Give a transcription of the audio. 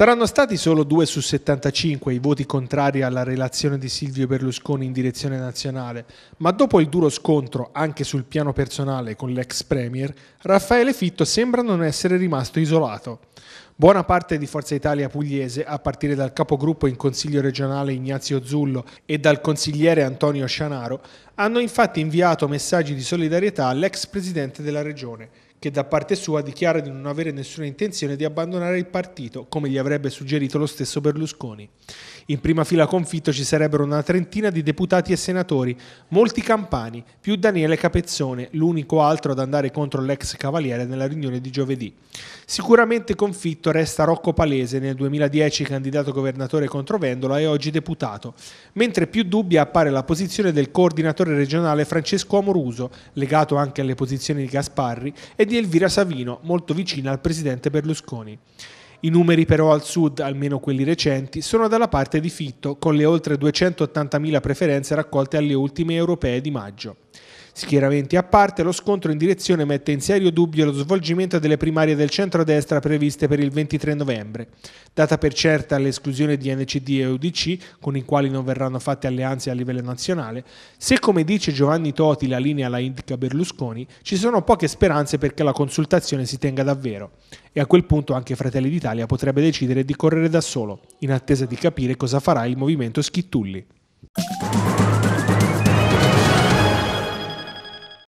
Saranno stati solo 2 su 75 i voti contrari alla relazione di Silvio Berlusconi in direzione nazionale, ma dopo il duro scontro anche sul piano personale con l'ex Premier, Raffaele Fitto sembra non essere rimasto isolato. Buona parte di Forza Italia pugliese, a partire dal capogruppo in Consiglio regionale Ignazio Zullo e dal consigliere Antonio Scianaro, hanno infatti inviato messaggi di solidarietà all'ex presidente della regione, che da parte sua dichiara di non avere nessuna intenzione di abbandonare il partito, come gli avrebbe suggerito lo stesso Berlusconi. In prima fila confitto ci sarebbero una trentina di deputati e senatori, molti campani, più Daniele Capezzone, l'unico altro ad andare contro l'ex cavaliere nella riunione di giovedì. Sicuramente confitto resta Rocco Palese, nel 2010 candidato governatore contro Vendola e oggi deputato, mentre più dubbia appare la posizione del coordinatore regionale Francesco Amoruso, legato anche alle posizioni di Gasparri, e di Elvira Savino, molto vicina al presidente Berlusconi. I numeri però al sud, almeno quelli recenti, sono dalla parte di Fitto, con le oltre 280.000 preferenze raccolte alle ultime europee di maggio. Schieramenti a parte, lo scontro in direzione mette in serio dubbio lo svolgimento delle primarie del centrodestra previste per il 23 novembre, data per certa l'esclusione di NCD e UDC, con i quali non verranno fatte alleanze a livello nazionale, se come dice Giovanni Toti la linea la indica Berlusconi, ci sono poche speranze perché la consultazione si tenga davvero e a quel punto anche Fratelli d'Italia potrebbe decidere di correre da solo, in attesa di capire cosa farà il movimento Schittulli.